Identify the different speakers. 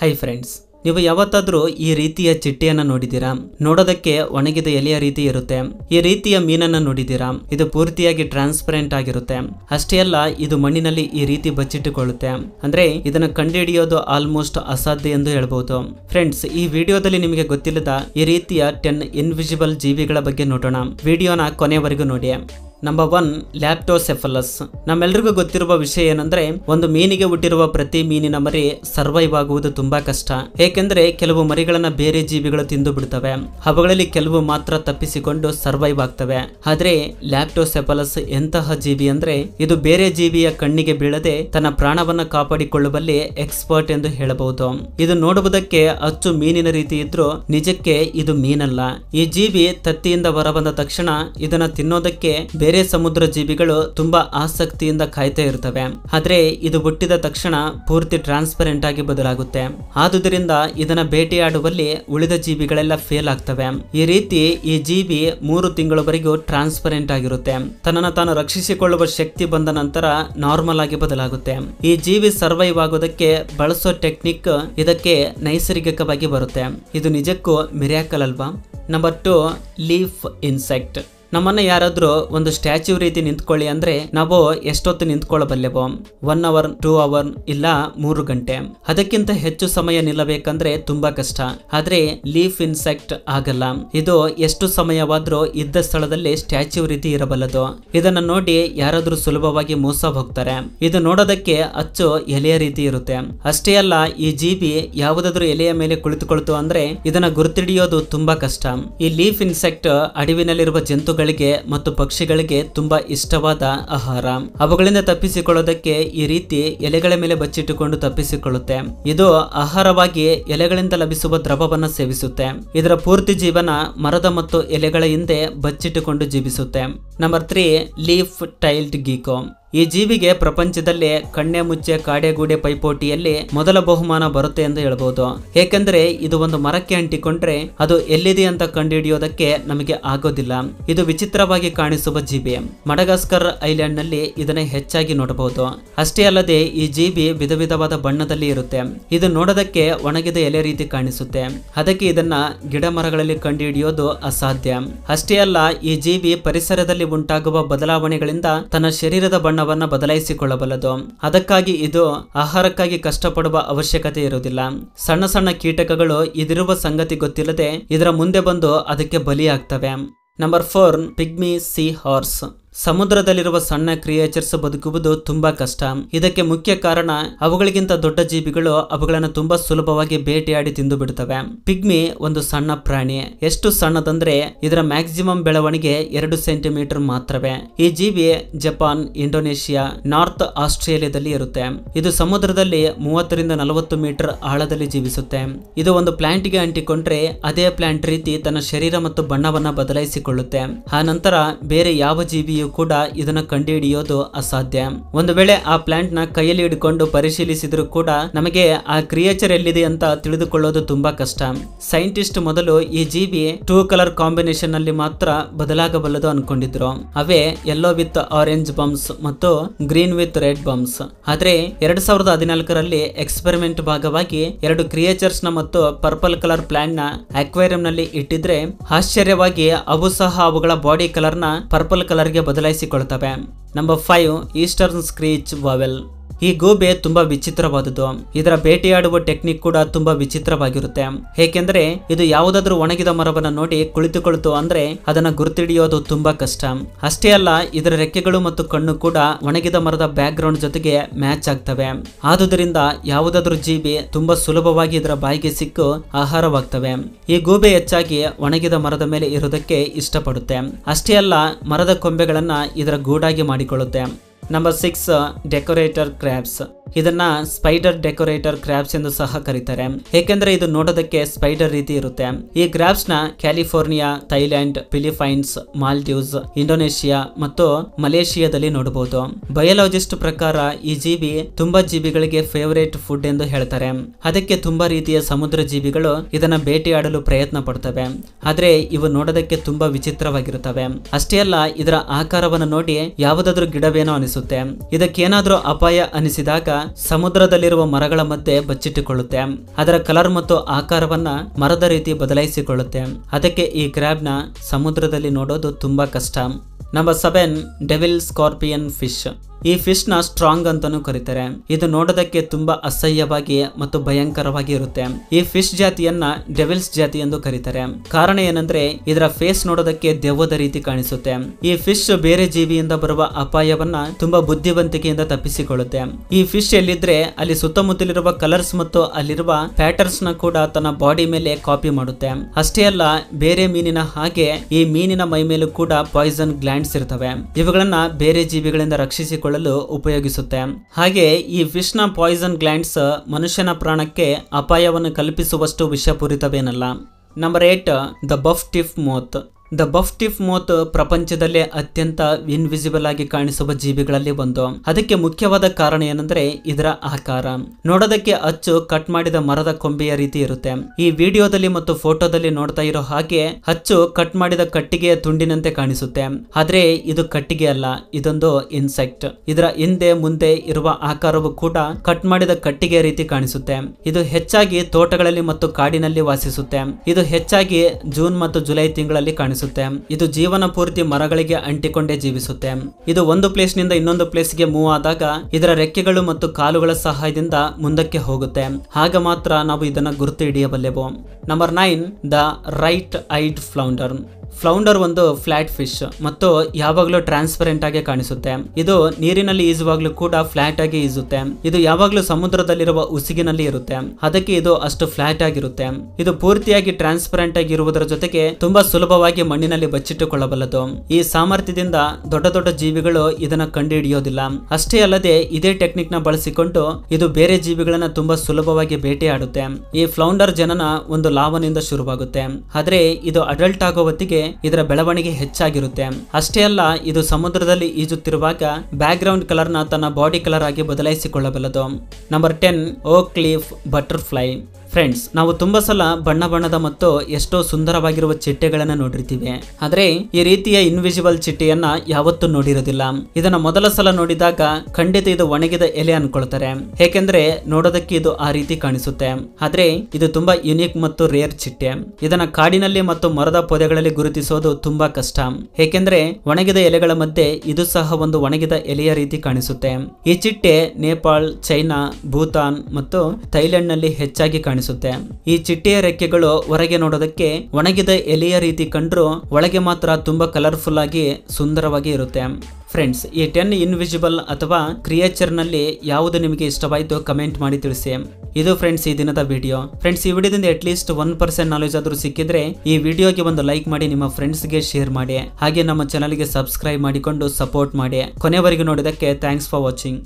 Speaker 1: hi friends ನೀವು ಯಾವತ್ತಾದರೂ ಈ ರೀತಿಯ ಚಿಟ್ಟೆಯನ್ನು ನೋಡಿದ್ದೀರಾ ನೋಡೋದಕ್ಕೆ ಒಣಗಿದ ಎಲೆಯ ರೀತಿ ಇರುತ್ತೆ ಈ ರೀತಿಯ ಮೀನನ್ನು ನೋಡಿದ್ದೀರಾ ಇದು ಪೂರ್ತಿಯಾಗಿ ಟ್ರಾನ್ಸ್ಪರೆಂಟ್ ಆಗಿರುತ್ತೆ ಅಷ್ಟೇ ಅಲ್ಲ ಇದು ಮಣ್ಣಿನಲ್ಲಿ ಈ ರೀತಿ ಬಚ್ಚಿಟ್ಟುಕೊಳ್ಳುತ್ತೆ ಅಂದ್ರೆ ಇದನ್ನು ಕಂಡುಹಿಡಿಯೋದು ಆಲ್ಮೋಸ್ಟ್ ಅಸಾಧ್ಯ ಎಂದು ಹೇಳಬಹುದು ಫ್ರೆಂಡ್ಸ್ ಈ ವಿಡಿಯೋದಲ್ಲಿ ನಿಮಗೆ ಗೊತ್ತಿಲ್ಲದ ಈ ರೀತಿಯ ಟೆನ್ ಇನ್ವಿಜಿಬಲ್ ಜೀವಿಗಳ ಬಗ್ಗೆ ನೋಡೋಣ ವಿಡಿಯೋನ ಕೊನೆಯವರೆಗೂ ನೋಡಿ ನಂಬರ್ ಒನ್ ಲ್ಯಾಪ್ಟೋಸೆಫಲಸ್ ನಮ್ಮೆಲ್ರಿಗೂ ಗೊತ್ತಿರುವ ವಿಷಯ ಏನಂದ್ರೆ ಒಂದು ಮೀನಿಗೆ ಹುಟ್ಟಿರುವ ಪ್ರತಿ ಮೀನಿನ ಮರಿ ಸರ್ವೈವ್ ಆಗುವುದು ತುಂಬಾ ಕಷ್ಟ ಏಕೆಂದ್ರೆ ಕೆಲವು ಮರಿಗಳನ್ನ ಬೇರೆ ಜೀವಿಗಳು ತಿಂದು ಬಿಡ್ತವೆ ಅವುಗಳಲ್ಲಿ ಕೆಲವು ಮಾತ್ರ ತಪ್ಪಿಸಿಕೊಂಡು ಸರ್ವೈವ್ ಆಗ್ತವೆ ಆದ್ರೆ ಲ್ಯಾಪ್ಟೋಸೆಫಲಸ್ ಎಂತಹ ಜೀವಿ ಅಂದ್ರೆ ಇದು ಬೇರೆ ಜೀವಿಯ ಕಣ್ಣಿಗೆ ಬೀಳದೆ ತನ್ನ ಪ್ರಾಣವನ್ನ ಕಾಪಾಡಿಕೊಳ್ಳುವಲ್ಲಿ ಎಕ್ಸ್ಪರ್ಟ್ ಎಂದು ಹೇಳಬಹುದು ಇದು ನೋಡುವುದಕ್ಕೆ ಅಚ್ಚು ಮೀನಿನ ರೀತಿ ಇದ್ರು ನಿಜಕ್ಕೆ ಇದು ಮೀನಲ್ಲ ಈ ಜೀವಿ ತತ್ತಿಯಿಂದ ಹೊರಬಂದ ತಕ್ಷಣ ಇದನ್ನ ತಿನ್ನೋದಕ್ಕೆ ಬೇರೆ ಬೇರೆ ಸಮುದ್ರ ಜೀವಿಗಳು ತುಂಬಾ ಆಸಕ್ತಿಯಿಂದ ಕಾಯ್ತಾ ಇರ್ತವೆ ಆದ್ರೆ ಇದು ಹುಟ್ಟಿದ ತಕ್ಷಣ ಪೂರ್ತಿ ಟ್ರಾನ್ಸ್ಪರೆಂಟ್ ಆಗಿ ಬದಲಾಗುತ್ತೆ ಆದುದರಿಂದ ಇದನ್ನ ಬೇಟೆಯಾಡುವಲ್ಲಿ ಉಳಿದ ಜೀವಿಗಳೆಲ್ಲ ಫೇಲ್ ಆಗ್ತವೆ ಈ ರೀತಿ ಈ ಜೀವಿ ಮೂರು ತಿಂಗಳವರೆಗೂ ಟ್ರಾನ್ಸ್ಪರೆಂಟ್ ಆಗಿರುತ್ತೆ ತನ್ನನ್ನು ತಾನು ರಕ್ಷಿಸಿಕೊಳ್ಳುವ ಶಕ್ತಿ ಬಂದ ನಂತರ ನಾರ್ಮಲ್ ಆಗಿ ಬದಲಾಗುತ್ತೆ ಈ ಜೀವಿ ಸರ್ವೈವ್ ಆಗೋದಕ್ಕೆ ಬಳಸೋ ಟೆಕ್ನಿಕ್ ಇದಕ್ಕೆ ನೈಸರ್ಗಿಕವಾಗಿ ಬರುತ್ತೆ ಇದು ನಿಜಕ್ಕೂ ಮಿರ್ಯಾಕಲ್ ಅಲ್ವಾ ನಂಬರ್ ಟು ಲೀಫ್ ಇನ್ಸೆಕ್ಟ್ ನಮ್ಮನ್ನ ಯಾರಾದ್ರೂ ಒಂದು ಸ್ಟ್ಯಾಚ್ಯೂ ರೀತಿ ನಿಂತ್ಕೊಳ್ಳಿ ಅಂದ್ರೆ ನಾವು ಎಷ್ಟೊತ್ತು ನಿಂತ್ಕೊಳ್ಳಬಲ್ಲೆವೋ ಒನ್ ಅವರ್ ಟೂ ಅವರ್ ಇಲ್ಲ ಮೂರು ಗಂಟೆ ಅದಕ್ಕಿಂತ ಹೆಚ್ಚು ಸಮಯ ನಿಲ್ಲಬೇಕಂದ್ರೆ ತುಂಬಾ ಕಷ್ಟ ಆದ್ರೆ ಲೀಫ್ ಇನ್ಸೆಕ್ಟ್ ಆಗಲ್ಲ ಇದು ಎಷ್ಟು ಸಮಯವಾದ್ರೂ ಇದ್ದ ಸ್ಥಳದಲ್ಲಿ ಸ್ಟ್ಯಾಚ್ಯೂ ರೀತಿ ಇರಬಲ್ಲದು ಇದನ್ನ ನೋಡಿ ಯಾರಾದ್ರೂ ಸುಲಭವಾಗಿ ಮೋಸ ಹೋಗ್ತಾರೆ ಇದು ನೋಡೋದಕ್ಕೆ ಅಚ್ಚು ಎಲೆಯ ರೀತಿ ಇರುತ್ತೆ ಅಷ್ಟೇ ಅಲ್ಲ ಈ ಜೀವಿ ಯಾವುದಾದ್ರೂ ಎಲೆಯ ಮೇಲೆ ಕುಳಿತುಕೊಳ್ತು ಅಂದ್ರೆ ಇದನ್ನ ಗುರುತಿಡಿಯೋದು ತುಂಬಾ ಕಷ್ಟ ಈ ಲೀಫ್ ಇನ್ಸೆಕ್ಟ್ ಅಡವಿನಲ್ಲಿರುವ ಜಂತು ಹಸುಗಳಿಗೆ ಮತ್ತು ಪಕ್ಷಿಗಳಿಗೆ ತುಂಬಾ ಇಷ್ಟವಾದ ಆಹಾರ ಅವುಗಳಿಂದ ತಪ್ಪಿಸಿಕೊಳ್ಳೋದಕ್ಕೆ ಈ ರೀತಿ ಎಲೆಗಳ ಮೇಲೆ ಬಚ್ಚಿಟ್ಟುಕೊಂಡು ತಪ್ಪಿಸಿಕೊಳ್ಳುತ್ತೆ ಇದು ಆಹಾರವಾಗಿ ಎಲೆಗಳಿಂದ ಲಭಿಸುವ ದ್ರವವನ್ನು ಸೇವಿಸುತ್ತೆ ಇದರ ಪೂರ್ತಿ ಜೀವನ ಮರದ ಮತ್ತು ಎಲೆಗಳ ಹಿಂದೆ ಬಚ್ಚಿಟ್ಟುಕೊಂಡು ಜೀವಿಸುತ್ತೆ number three leaf tailed gecko ಈ ಜೀವಿಗೆ ಪ್ರಪಂಚದಲ್ಲಿ ಕಣ್ಣೆ ಮುಚ್ಚೆ ಕಾಡೆಗೂಡೆ ಪೈಪೋಟಿಯಲ್ಲಿ ಮೊದಲ ಬಹುಮಾನ ಬರುತ್ತೆ ಎಂದು ಹೇಳಬಹುದು ಏಕೆಂದರೆ ಇದು ಒಂದು ಮರಕ್ಕೆ ಅಂಟಿಕೊಂಡ್ರೆ ಅದು ಎಲ್ಲಿದೆ ಅಂತ ಕಂಡುಹಿಡಿಯೋದಕ್ಕೆ ನಮಗೆ ಆಗೋದಿಲ್ಲ ಇದು ವಿಚಿತ್ರವಾಗಿ ಕಾಣಿಸುವ ಜೀವಿ ಮಡಗಾಸ್ಕರ್ ಐಲ್ಯಾಂಡ್ ನಲ್ಲಿ ಇದನ್ನ ಹೆಚ್ಚಾಗಿ ನೋಡಬಹುದು ಅಷ್ಟೇ ಅಲ್ಲದೆ ಈ ಜೀವಿ ವಿಧ ವಿಧವಾದ ಬಣ್ಣದಲ್ಲಿ ಇರುತ್ತೆ ಇದು ನೋಡೋದಕ್ಕೆ ಒಣಗಿದ ಎಲೆ ರೀತಿ ಕಾಣಿಸುತ್ತೆ ಅದಕ್ಕೆ ಇದನ್ನ ಗಿಡ ಮರಗಳಲ್ಲಿ ಕಂಡುಹಿಡಿಯೋದು ಅಸಾಧ್ಯ ಅಷ್ಟೇ ಅಲ್ಲ ಈ ಜೀವಿ ಪರಿಸರದಲ್ಲಿ ಉಂಟಾಗುವ ಬದಲಾವಣೆಗಳಿಂದ ತನ್ನ ಶರೀರದ ಬಣ್ಣ ಜೀವನವನ್ನ ಬದಲಾಯಿಸಿಕೊಳ್ಳಬಲ್ಲದು ಅದಕ್ಕಾಗಿ ಇದು ಆಹಾರಕ್ಕಾಗಿ ಕಷ್ಟಪಡುವ ಅವಶ್ಯಕತೆ ಇರುವುದಿಲ್ಲ ಸಣ್ಣ ಸಣ್ಣ ಕೀಟಕಗಳು ಇದಿರುವ ಸಂಗತಿ ಗೊತ್ತಿಲ್ಲದೆ ಇದರ ಮುಂದೆ ಬಂದು ಅದಕ್ಕೆ ಬಲಿಯಾಗ್ತವೆ number four pygmy seahorse ಸಮುದ್ರದಲ್ಲಿರುವ ಸಣ್ಣ ಕ್ರಿಯೇಚರ್ಸ್ ಬದುಕುವುದು ತುಂಬಾ ಕಷ್ಟ ಇದಕ್ಕೆ ಮುಖ್ಯ ಕಾರಣ ಅವುಗಳಿಗಿಂತ ದೊಡ್ಡ ಜೀವಿಗಳು ಅವುಗಳನ್ನು ತುಂಬಾ ಸುಲಭವಾಗಿ ಬೇಟೆಯಾಡಿ ತಿಂದು ಬಿಡುತ್ತವೆ ಪಿಗ್ಮಿ ಒಂದು ಸಣ್ಣ ಪ್ರಾಣಿ ಎಷ್ಟು ಸಣ್ಣದಂದ್ರೆ ಇದರ ಮ್ಯಾಕ್ಸಿಮಮ್ ಬೆಳವಣಿಗೆ ಎರಡು ಸೆಂಟಿಮೀಟರ್ ಮಾತ್ರವೇ ಈ ಜೀವಿ ಜಪಾನ್ ಇಂಡೋನೇಷಿಯಾ ನಾರ್ತ್ ಆಸ್ಟ್ರೇಲಿಯಾದಲ್ಲಿ ಇರುತ್ತೆ ಇದು ಸಮುದ್ರದಲ್ಲಿ ಮೂವತ್ತರಿಂದ ನಲವತ್ತು ಮೀಟರ್ ಆಳದಲ್ಲಿ ಜೀವಿಸುತ್ತೆ ಇದು ಒಂದು ಪ್ಲಾಂಟ್ಗೆ ಅಂಟಿಕೊಂಡ್ರೆ ಅದೇ ಪ್ಲಾಂಟ್ ರೀತಿ ತನ್ನ ಶರೀರ ಮತ್ತು ಬಣ್ಣವನ್ನ ಬದಲಾಯಿಸಿಕೊಳ್ಳುತ್ತೆ ಆ ನಂತರ ಬೇರೆ ಯಾವ ಜೀವಿಯು ಕೂಡ ಕೂಡ ಇದನ್ನು ಕಂಡುಹಿಡಿಯೋದು ಅಸಾಧ್ಯ ಒಂದು ವೇಳೆ ಆ ಪ್ಲಾಂಟ್ ನ ಕೈಯಲ್ಲಿ ಹಿಡ್ಕೊಂಡು ಪರಿಶೀಲಿಸಿದ್ರು ಕೂಡ ನಮಗೆ ಆ ಕ್ರಿಯೇಚರ್ ಎಲ್ಲಿದೆ ಅಂತ ತಿಳಿದುಕೊಳ್ಳೋದು ತುಂಬಾ ಕಷ್ಟ ಸೈಂಟಿಸ್ಟ್ ಮೊದಲು ಈ ಜೀವಿ ಟೂ ಕಲರ್ ಕಾಂಬಿನೇಷನ್ ನಲ್ಲಿ ಮಾತ್ರ ಬದಲಾಗಬಲ್ಲದು ಅನ್ಕೊಂಡಿದ್ರು ಅವೇ ಯೆಲ್ಲೋ ವಿತ್ ಆರೆಂಜ್ ಬಂಬ್ಸ್ ಮತ್ತು ಗ್ರೀನ್ ವಿತ್ ರೆಡ್ ಬಂಬ್ಸ್ ಆದ್ರೆ ಎರಡ್ ಸಾವಿರದ ಹದಿನಾಲ್ಕರಲ್ಲಿ ಎಕ್ಸ್ಪೆರಿಮೆಂಟ್ ಭಾಗವಾಗಿ ಎರಡು ಕ್ರಿಯೇಚರ್ಸ್ ನ ಮತ್ತು ಪರ್ಪಲ್ ಕಲರ್ ಪ್ಲಾಂಟ್ ನ ಅಕ್ವೇರಿಯಂ ನಲ್ಲಿ ಇಟ್ಟಿದ್ರೆ ಆಶ್ಚರ್ಯವಾಗಿ ಅವು ಸಹ ಅವುಗಳ ಬಾಡಿ ಕಲರ್ ನ ಪರ್ಪಲ್ ಕಲರ್ ಗೆ ಬದಲಾಯಿಸಿಕೊಳ್ಳುತ್ತವೆ number five eastern screech owl ಈ ಗೂಬೆ ತುಂಬಾ ವಿಚಿತ್ರವಾದದ್ದು ಇದರ ಬೇಟೆಯಾಡುವ ಟೆಕ್ನಿಕ್ ಕೂಡ ತುಂಬಾ ವಿಚಿತ್ರವಾಗಿರುತ್ತೆ ಏಕೆಂದ್ರೆ ಇದು ಯಾವುದಾದ್ರೂ ಒಣಗಿದ ಮರವನ್ನು ನೋಡಿ ಕುಳಿತುಕೊಳ್ತು ಅಂದ್ರೆ ಅದನ್ನ ಗುರುತಿಡಿಯೋದು ತುಂಬಾ ಕಷ್ಟ ಅಷ್ಟೇ ಅಲ್ಲ ಇದರ ರೆಕ್ಕೆಗಳು ಮತ್ತು ಕಣ್ಣು ಕೂಡ ಒಣಗಿದ ಮರದ ಬ್ಯಾಕ್ ಗ್ರೌಂಡ್ ಜೊತೆಗೆ ಮ್ಯಾಚ್ ಆಗ್ತವೆ ಆದುದರಿಂದ ಯಾವುದಾದ್ರೂ ಜೀವಿ ತುಂಬಾ ಸುಲಭವಾಗಿ ಇದರ ಬಾಯಿಗೆ ಸಿಕ್ಕು ಆಹಾರವಾಗ್ತವೆ ಈ ಗೂಬೆ ಹೆಚ್ಚಾಗಿ ಒಣಗಿದ ಮರದ ಮೇಲೆ ಇರುವುದಕ್ಕೆ ಇಷ್ಟಪಡುತ್ತೆ ಅಷ್ಟೇ ಅಲ್ಲ ಮರದ ಕೊಂಬೆಗಳನ್ನ ಇದರ ಗೂಡಾಗಿ ಮಾಡಿಕೊಳ್ಳುತ್ತೆ Number 6 uh, Decorator crabs ಇದನ್ನ ಸ್ಪೈಡರ್ ಡೆಕೋರೇಟರ್ ಕ್ರಾಬ್ಸ್ ಎಂದು ಸಹ ಕರೀತಾರೆ ಏಕೆಂದ್ರೆ ಇದು ನೋಡೋದಕ್ಕೆ ಸ್ಪೈಡರ್ ರೀತಿ ಇರುತ್ತೆ ಈ ಕ್ರಾಬ್ಸ್ ನ California Thailand Philippines Maldives Indonesia ಮತ್ತು ಮಲೇಷಿಯಾದಲ್ಲಿ ನೋಡಬಹುದು ಬಯೋಲಾಜಿಸ್ಟ್ ಪ್ರಕಾರ ಈ ಜೀವಿ ತುಂಬಾ ಜೀವಿಗಳಿಗೆ ಫೇವರೇಟ್ ಫುಡ್ ಎಂದು ಹೇಳ್ತಾರೆ ಅದಕ್ಕೆ ತುಂಬಾ ರೀತಿಯ ಸಮುದ್ರ ಜೀವಿಗಳು ಇದನ್ನ ಬೇಟೆಯಾಡಲು ಪ್ರಯತ್ನ ಪಡ್ತವೆ ಆದ್ರೆ ಇವು ನೋಡೋದಕ್ಕೆ ತುಂಬಾ ವಿಚಿತ್ರವಾಗಿರುತ್ತವೆ ಅಷ್ಟೇ ಅಲ್ಲ ಇದರ ಆಕಾರವನ್ನು ನೋಡಿ ಯಾವುದಾದ್ರೂ ಗಿಡವೇನೋ ಅನಿಸುತ್ತೆ ಇದಕ್ಕೇನಾದ್ರೂ ಅಪಾಯ ಅನಿಸಿದಾಗ ಸಮುದ್ರದಲ್ಲಿರುವ ಮರಗಳ ಮಧ್ಯೆ ಬಚ್ಚಿಟ್ಟುಕೊಳ್ಳುತ್ತೆ ಅದರ ಕಲರ್ ಮತ್ತು ಆಕಾರವನ್ನ ಮರದ ರೀತಿ ಬದಲಾಯಿಸಿಕೊಳ್ಳುತ್ತೆ ಅದಕ್ಕೆ ಈ ನ ಸಮುದ್ರದಲ್ಲಿ ನೋಡೋದು ತುಂಬಾ ಕಷ್ಟ number seven devil scorpion fish ಈ ಫಿಶ್ ನ ಸ್ಟ್ರಾಂಗ್ ಅಂತಾನೂ ಕರೀತಾರೆ ಇದು ನೋಡೋದಕ್ಕೆ ತುಂಬಾ ಅಸಹ್ಯವಾಗಿ ಮತ್ತು ಭಯಂಕರವಾಗಿ ಇರುತ್ತೆ ಈ ಫಿಶ್ ಜಾತಿಯನ್ನ ಡೆವಿಲ್ಸ್ ಜಾತಿ ಎಂದು ಕರೀತಾರೆ ಕಾರಣ ಏನಂದ್ರೆ ಇದರ ಫೇಸ್ ನೋಡೋದಕ್ಕೆ ದೆವ್ವದ ರೀತಿ ಕಾಣಿಸುತ್ತೆ ಈ ಫಿಶ್ ಬೇರೆ ಜೀವಿಯಿಂದ ಬರುವ ಅಪಾಯವನ್ನ ತುಂಬಾ ಬುದ್ಧಿವಂತಿಕೆಯಿಂದ ತಪ್ಪಿಸಿಕೊಳ್ಳುತ್ತೆ ಈ ಫಿಶ್ ಎಲ್ಲಿದ್ರೆ ಅಲ್ಲಿ ಸುತ್ತಮುತ್ತಲಿರುವ ಕಲರ್ಸ್ ಮತ್ತು ಅಲ್ಲಿರುವ ಪ್ಯಾಟರ್ನ್ಸ್ ನ ಕೂಡ ತನ್ನ ಬಾಡಿ ಮೇಲೆ ಕಾಪಿ ಮಾಡುತ್ತೆ ಅಷ್ಟೇ ಅಲ್ಲ ಬೇರೆ ಮೀನಿನ ಹಾಗೆ ಈ ಮೀನಿನ ಮೈ ಮೇಲೂ ಕೂಡ ಪಾಯ್ಸನ್ ಗ್ಲಾಂಡ್ಸ್ ಇರ್ತವೆ ಇವುಗಳನ್ನ ಬೇರೆ ಜೀವಿಗಳಿಂದ ರಕ್ಷಿಸಿ ಕಾಪಾಡಿಕೊಳ್ಳಲು ಉಪಯೋಗಿಸುತ್ತೆ ಹಾಗೆ ಈ ಫಿಶ್ನ ಪಾಯ್ಸನ್ ಗ್ಲ್ಯಾಂಡ್ಸ್ ಮನುಷ್ಯನ ಪ್ರಾಣಕ್ಕೆ ಅಪಾಯವನ್ನು ಕಲ್ಪಿಸುವಷ್ಟು ವಿಷಪೂರಿತವೇನಲ್ಲ number eight the buff tip moth the buff tip moth ಪ್ರಪಂಚದಲ್ಲೇ ಅತ್ಯಂತ ಇನ್ವಿಸಿಬಲ್ ಆಗಿ ಕಾಣಿಸುವ ಜೀವಿಗಳಲ್ಲಿ ಒಂದು ಅದಕ್ಕೆ ಮುಖ್ಯವಾದ ಕಾರಣ ಏನಂದ್ರೆ ಇದರ ಆಕಾರ ನೋಡೋದಕ್ಕೆ ಅಚ್ಚು ಕಟ್ ಮಾಡಿದ ಮರದ ಕೊಂಬೆಯ ರೀತಿ ಇರುತ್ತೆ ಈ ವಿಡಿಯೋದಲ್ಲಿ ಮತ್ತು ಫೋಟೋದಲ್ಲಿ ನೋಡ್ತಾ ಇರೋ ಹಾಗೆ ಅಚ್ಚು ಕಟ್ ಮಾಡಿದ ಕಟ್ಟಿಗೆಯ ತುಂಡಿನಂತೆ ಕಾಣಿಸುತ್ತೆ ಆದ್ರೆ ಇದು ಕಟ್ಟಿಗೆ ಅಲ್ಲ ಇದೊಂದು ಇನ್ಸೆಕ್ಟ್ ಇದರ ಹಿಂದೆ ಮುಂದೆ ಇರುವ ಆಕಾರವು ಕೂಡ ಕಟ್ ಮಾಡಿದ ಕಟ್ಟಿಗೆಯ ರೀತಿ ಕಾಣಿಸುತ್ತೆ ಇದು ಹೆಚ್ಚಾಗಿ ತೋಟಗಳಲ್ಲಿ ಮತ್ತು ಕಾಡಿನಲ್ಲಿ ವಾಸಿಸುತ್ತೆ ಇದು ಹೆಚ್ಚಾಗಿ ಜೂನ್ ಮತ್ತು ಜುಲೈ ತಿಂಗಳಲ್ಲಿ ಕಾಣಿಸುತ್ತೆ ಇದು ಜೀವನ ಪೂರ್ತಿ ಮರಗಳಿಗೆ ಅಂಟಿಕೊಂಡೇ ಜೀವಿಸುತ್ತೆ ಇದು ಒಂದು ಪ್ಲೇಸ್ ನಿಂದ ಇನ್ನೊಂದು ಪ್ಲೇಸ್ ಗೆ ಮೂವ್ ಆದಾಗ ಇದರ ರೆಕ್ಕೆಗಳು ಮತ್ತು ಕಾಲುಗಳ ಸಹಾಯದಿಂದ ಮುಂದಕ್ಕೆ ಹೋಗುತ್ತೆ ಆಗ ಮಾತ್ರ ನಾವು ಇದನ್ನ ಗುರುತು ಹಿಡಿಯಬಲ್ಲೆವು number nine the right eyed flounder flounder ಒಂದು ಫ್ಲಾಟ್ ಫಿಶ್ ಮತ್ತು ಯಾವಾಗಲೂ ಟ್ರಾನ್ಸ್ಪರೆಂಟ್ ಆಗಿ ಕಾಣಿಸುತ್ತೆ ಇದು ನೀರಿನಲ್ಲಿ ಈಜುವಾಗಲೂ ಕೂಡ ಫ್ಲಾಟ್ ಆಗಿ ಈಜುತ್ತೆ ಇದು ಯಾವಾಗಲೂ ಸಮುದ್ರದಲ್ಲಿರುವ ಉಸಿಗಿನಲ್ಲಿ ಇರುತ್ತೆ ಅದಕ್ಕೆ ಇದು ಅಷ್ಟು ಫ್ಲಾಟ್ ಆಗಿರುತ್ತೆ ಇದು ಪೂರ್ತಿಯಾಗಿ ಟ್ರಾನ್ಸ್ಪರೆಂಟ್ ಆಗಿರುವುದರ ಜೊತೆಗೆ ತುಂಬಾ ಸುಲಭವಾಗಿ ಮಣ್ಣಿನಲ್ಲಿ ಬಚ್ಚಿಟ್ಟುಕೊಳ್ಳಬಲ್ಲದು ಈ ಸಾಮರ್ಥ್ಯದಿಂದ ದೊಡ್ಡ ದೊಡ್ಡ ಜೀವಿಗಳು ಇದನ್ನ ಹಿಡಿಯೋದಿಲ್ಲ ಅಷ್ಟೇ ಅಲ್ಲದೆ ಇದೇ ಟೆಕ್ನಿಕ್ ನ ಬಳಸಿಕೊಂಡು ಇದು ಬೇರೆ ಜೀವಿಗಳನ್ನ ತುಂಬಾ ಸುಲಭವಾಗಿ ಬೇಟೆಯಾಡುತ್ತೆ ಈ ಫ್ಲೌಂಡರ್ ಜನನ ಒಂದು ಲಾವನಿಂದ ಶುರುವಾಗುತ್ತೆ ಆದ್ರೆ ಇದು ಅಡಲ್ಟ್ ಆಗೋ ಹೊತ್ತಿಗೆ ಇದರ ಬೆಳವಣಿಗೆ ಹೆಚ್ಚಾಗಿರುತ್ತೆ ಅಷ್ಟೇ ಅಲ್ಲ ಇದು ಸಮುದ್ರದಲ್ಲಿ ಈಜುತ್ತಿರುವಾಗ ಬ್ಯಾಕ್ ಗ್ರೌಂಡ್ ಕಲರ್ ನ ತನ್ನ ಬಾಡಿ ಕಲರ್ ಆಗಿ ಬದಲಾಯಿಸಿಕೊಳ್ಳಬಲ್ಲದು number ten oak leaf butterfly friends ನಾವು ತುಂಬಾ ಸಲ ಬಣ್ಣ ಬಣ್ಣದ ಮತ್ತು ಎಷ್ಟೋ ಸುಂದರವಾಗಿರುವ ಚಿಟ್ಟೆಗಳನ್ನ ನೋಡಿರ್ತೀವಿ ಆದ್ರೆ ಈ ರೀತಿಯ ಇನ್ವಿಸಿಬಲ್ ಚಿಟ್ಟೆಯನ್ನ ಯಾವತ್ತೂ ನೋಡಿರೋದಿಲ್ಲ ಇದನ್ನ ಮೊದಲ ಸಲ ನೋಡಿದಾಗ ಖಂಡಿತ ಇದು ಒಣಗಿದ ಎಲೆ ಅನ್ಕೊಳ್ತಾರೆ ಏಕೆಂದ್ರೆ ನೋಡೋದಕ್ಕೆ ಇದು ಆ ರೀತಿ ಕಾಣಿಸುತ್ತೆ ಆದ್ರೆ ಇದು ತುಂಬಾ ಯುನೀಕ್ ಮತ್ತು ರೇರ್ ಚಿಟ್ಟೆ ಇದನ್ನ ಕಾಡಿನಲ್ಲಿ ಮತ್ತು ಮರದ ಪೊದೆಗಳಲ್ಲಿ ಗುರುತಿಸೋದು ತುಂಬಾ ಕಷ್ಟ ಏಕೆಂದ್ರೆ ಒಣಗಿದ ಎಲೆಗಳ ಮಧ್ಯೆ ಇದು ಸಹ ಒಂದು ಒಣಗಿದ ಎಲೆಯ ರೀತಿ ಕಾಣಿಸುತ್ತೆ ಈ ಚಿಟ್ಟೆ ನೇಪಾಳ್ ಚೈನಾ ಭೂತಾನ್ ಮತ್ತು ಥೈಲ್ಯಾಂಡ್ ನಲ್ಲಿ ಹೆಚ್ಚಾಗಿ ಕಾಣಿಸುತ್ತೆ ಕಾಣಿಸುತ್ತೆ ಈ ಚಿಟ್ಟೆಯ ರೆಕ್ಕೆಗಳು ಹೊರಗೆ ನೋಡೋದಕ್ಕೆ ಒಣಗಿದ ಎಲೆಯ ರೀತಿ ಕಂಡ್ರು ಒಳಗೆ ಮಾತ್ರ ತುಂಬಾ ಕಲರ್ಫುಲ್ ಆಗಿ ಸುಂದರವಾಗಿ ಇರುತ್ತೆ ಫ್ರೆಂಡ್ಸ್ ಈ ಟೆನ್ ಇನ್ವಿಜಿಬಲ್ ಅಥವಾ ಕ್ರಿಯೇಚರ್ ನಲ್ಲಿ ಯಾವುದು ನಿಮಗೆ ಇಷ್ಟವಾಯಿತು ಕಮೆಂಟ್ ಮಾಡಿ ತಿಳಿಸಿ ಇದು ಫ್ರೆಂಡ್ಸ್ ಈ ದಿನದ ವಿಡಿಯೋ ಫ್ರೆಂಡ್ಸ್ ಈ ವಿಡಿಯೋದಿಂದ at least one percent knowledge ಆದರೂ ಸಿಕ್ಕಿದ್ರೆ ಈ ವಿಡಿಯೋಗೆ ಒಂದು ಲೈಕ್ ಮಾಡಿ ನಿಮ್ಮ ಗೆ ಶೇರ್ ಮಾಡಿ ಹಾಗೆ ನಮ್ಮ ಚಾನಲ್ಗೆ ಸಬ್ಸ್ಕ್ರೈಬ್ ಮಾಡಿಕೊಂಡು ಸಪೋರ್ಟ್ ಮಾಡಿ ಕೊನೆವರೆಗೂ ನೋಡಿದಕ್ಕೆ ಥ್ಯಾಂಕ್ಸ್ ಫಾರ್ ವಾಚಿಂಗ್